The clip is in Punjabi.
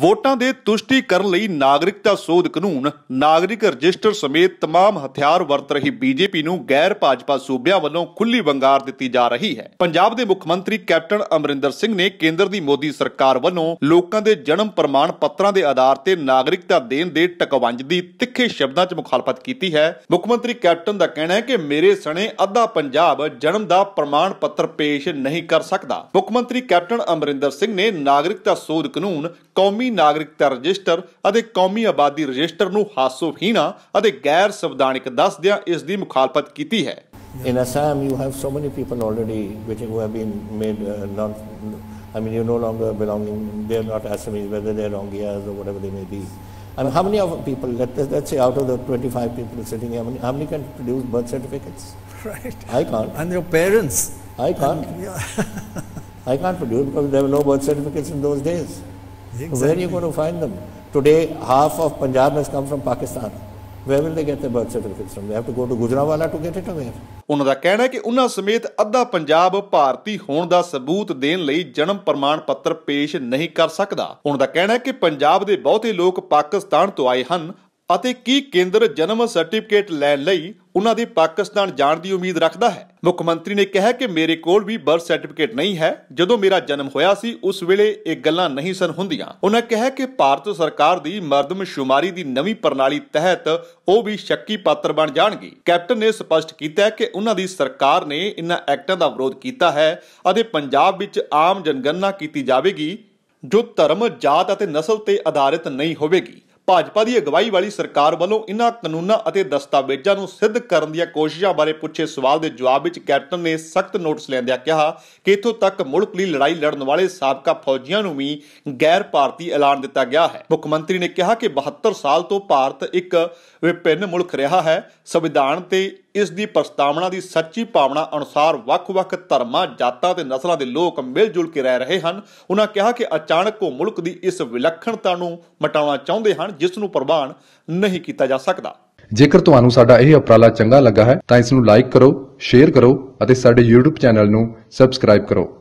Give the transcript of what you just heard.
ਵੋਟਾਂ ਦੇ ਤੁਸ਼ਟੀਕਰਨ ਲਈ ਨਾਗਰਿਕਤਾ ਸੋਧ ਕਾਨੂੰਨ ਨਾਗਰਿਕ ਰਜਿਸਟਰ ਸਮੇਤ तमाम ਹਥਿਆਰ ਵਰਤ ਰਹੀ ਬੀਜੇਪੀ ਨੂੰ ਗੈਰ ਭਾਜਪਾ ਸੂਬਿਆਂ ਵੱਲੋਂ ਖੁੱਲੀ ਵੰਗਾਰ ਦਿੱਤੀ ਜਾ ਰਹੀ ਹੈ ਪੰਜਾਬ ਦੇ ਮੁੱਖ ਮੰਤਰੀ ਕੈਪਟਨ ਅਮਰਿੰਦਰ ਸਿੰਘ ਨੇ ਕੇਂਦਰ ਦੀ ਮੋਦੀ ਸਰਕਾਰ ਵੱਲੋਂ ਲੋਕਾਂ ਦੇ ਜਨਮ ਪ੍ਰਮਾਣ ਪੱਤਰਾਂ ਦੇ ਆਧਾਰ ਤੇ ਨਾਗਰਿਕਤਾ ਦੇਣ ਦੇ ਟਕਵੰਜ ਦੀ ਤਿੱਖੇ ਸ਼ਬਦਾਂ 'ਚ ਮੁਖਾਲਫਤ ਕੀਤੀ ਹੈ ਮੁੱਖ ਮੰਤਰੀ ਕੈਪਟਨ ਦਾ ਕਹਿਣਾ ਹੈ ਕਿ ਮੇਰੇ ਸਣੇ ਅੱਧਾ ਪੰਜਾਬ ਜਨਮ ਦਾ ਪ੍ਰਮਾਣ ਪੱਤਰ ਪੇਸ਼ ਨਹੀਂ ਕਰ ਸਕਦਾ ਮੁੱਖ ਮੰਤਰੀ ਕੈਪਟਨ ਅਮਰਿੰਦਰ ਸਿੰਘ ਨੇ ਨਾਗਰਿਕਤਾ ਸੋਧ ਕਾਨੂੰਨ ਕੌਮ ਕੌਮੀ ਨਾਗਰਿਕਤਾ ਰਜਿਸਟਰ ਅਤੇ ਕੌਮੀ ਆਬਾਦੀ ਰਜਿਸਟਰ ਨੂੰ ਹਾਸੋਹੀਣਾ ਅਤੇ ਗੈਰ ਸੰਵਿਧਾਨਿਕ ਦੱਸਦਿਆਂ ਇਸ ਦੀ ਮੁਖਾਲਫਤ ਕੀਤੀ ਹੈ in Assam, you have so many people already which, who have been made uh, non. I mean, you no longer belonging. they are not Assamese, whether they are Rongias or whatever they may be. and how many of people? Let, let's say out of the 25 people sitting here, how many, can produce birth certificates? Right. I can't. And your parents. I can't. I can't produce because there were no birth certificates in those days. Exactly. Where are you going to find them? Today, half of Punjab has come from Pakistan. Where will they get their birth certificates from? They have to go to Gujranwala to get it away. ਉਹਨਾਂ ਦਾ ਕਹਿਣਾ ਹੈ ਕਿ ਉਹਨਾਂ ਸਮੇਤ ਅੱਧਾ ਪੰਜਾਬ ਭਾਰਤੀ ਹੋਣ ਦਾ ਸਬੂਤ ਦੇਣ ਲਈ ਜਨਮ ਪ੍ਰਮਾਣ ਪੱਤਰ ਪੇਸ਼ ਨਹੀਂ ਕਰ ਸਕਦਾ। ਉਹਨਾਂ ਦਾ ਕਹਿਣਾ ਹੈ ਕਿ ਪੰਜਾਬ ਦੇ ਬਹੁਤੇ ਲੋਕ ਪਾਕਿਸਤਾਨ ਤੋਂ ਆਏ ਹਨ ਅਤੇ ਕੀ ਕੇਂਦਰ ਜਨਮ ਸਰਟੀਫਿਕੇਟ ਲੈਣ ਲਈ ਉਹਨਾਂ ਦੇ ਪਾਕਿਸਤਾਨ ਜਾਣ ਦੀ ਉਮੀਦ ਰੱਖਦਾ ਹੈ ਮੁੱਖ ਮੰਤਰੀ ਨੇ ਕਿਹਾ ਕਿ ਮੇਰੇ ਕੋਲ ਵੀ ਬਰਥ ਸਰਟੀਫਿਕੇਟ ਨਹੀਂ ਹੈ ਜਦੋਂ ਮੇਰਾ ਜਨਮ ਹੋਇਆ ਸੀ ਉਸ ਵੇਲੇ ਇਹ ਗੱਲਾਂ ਨਹੀਂ ਸਨ ਹੁੰਦੀਆਂ ਉਹਨਾਂ ਕਿਹਾ ਕਿ ਭਾਰਤ ਸਰਕਾਰ ਦੀ ਸ਼ੁਮਾਰੀ ਦੀ ਨਵੀਂ ਪ੍ਰਣਾਲੀ ਤਹਿਤ ਉਹ ਵੀ ਸ਼ੱਕੀ ਪਾਤਰ ਬਣ ਜਾਣਗੇ ਕੈਪਟਨ ਨੇ ਸਪਸ਼ਟ ਕੀਤਾ ਕਿ ਉਹਨਾਂ ਦੀ ਸਰਕਾਰ ਨੇ ਇਨ੍ਹਾਂ ਐਕਟਾਂ ਦਾ ਵਿਰੋਧ ਕੀਤਾ ਹੈ ਅਤੇ ਪੰਜਾਬ ਵਿੱਚ ਆਮ ਜਨਗਣਨਾ ਕੀਤੀ ਜਾਵੇਗੀ ਜੋ ਧਰਮ ਜਾਤ ਅਤੇ ਨਸਲ ਤੇ ਆਧਾਰਿਤ ਨਹੀਂ ਹੋਵੇਗੀ ਭਾਜਪਾ ਦੀ ਅਗਵਾਈ ਵਾਲੀ ਸਰਕਾਰ ਵੱਲੋਂ ਇਨ੍ਹਾਂ ਕਾਨੂੰਨਾਂ ਅਤੇ ਦਸਤਾਵੇਜ਼ਾਂ ਨੂੰ ਸਿੱਧ ਕਰਨ ਦੀਆਂ ਕੋਸ਼ਿਸ਼ਾਂ ਬਾਰੇ ਪੁੱਛੇ ਸਵਾਲ ਦੇ ਜਵਾਬ ਵਿੱਚ ਕੈਪਟਨ ਨੇ ਸਖਤ ਨੋਟਿਸ ਲੈਂਦਿਆਂ ਕਿਹਾ ਕਿ ਇਥੋਂ ਤੱਕ ਮੁਲਕ ਲਈ ਲੜਾਈ ਲੜਨ ਵਾਲੇ ਸਾਬਕਾ ਫੌਜੀਆਂ ਨੂੰ ਵੀ ਗੈਰ ਭਾਰਤੀ ਐਲਾਨ ਦਿੱਤਾ ਗਿਆ ਹੈ ਮੁੱਖ ਮੰਤਰੀ ਨੇ ਕਿਹਾ ਕਿ 72 ਸਾਲ ਤੋਂ ਭਾਰਤ ਇੱਕ ਵਿਭਿੰਨ ਮੁਲਕ ਰਿਹਾ ਹੈ ਸੰਵਿਧਾਨ ਤੇ ਇਸ ਦੀ ਪ੍ਰਸਤਾਵਨਾ ਦੀ ਸੱਚੀ ਭਾਵਨਾ ਅਨੁਸਾਰ ਵੱਖ-ਵੱਖ ਧਰਮਾਂ, ਜਾਤਾਂ ਤੇ ਨਸਲਾਂ ਦੇ ਲੋਕ ਮਿਲ-ਜੁਲ ਕੇ ਰਹਿ ਰਹੇ ਹਨ ਉਹਨਾਂ ਕਿਹਾ ਕਿ ਅਚਾਨਕ ਉਹ ਮੁਲਕ ਦੀ ਇਸ ਵਿਲੱਖਣਤਾ ਨੂੰ ਮਟਾਉਣਾ ਚਾਹੁੰਦੇ ਹਨ ਜਿਸ ਨੂੰ ਪ੍ਰਵਾਨ ਨਹੀਂ ਕੀਤਾ ਜਾ ਸਕਦਾ ਜੇਕਰ ਤੁਹਾਨੂੰ ਸਾਡਾ ਇਹ ਉਪਰਾਲਾ ਚੰਗਾ ਲੱਗਾ ਹੈ ਤਾਂ ਇਸ ਨੂੰ ਲਾਈਕ ਕਰੋ ਸ਼ੇਅਰ ਕਰੋ ਅਤੇ ਸਾਡੇ YouTube ਚੈਨਲ ਨੂੰ ਸਬਸਕ੍ਰਾਈਬ ਕਰੋ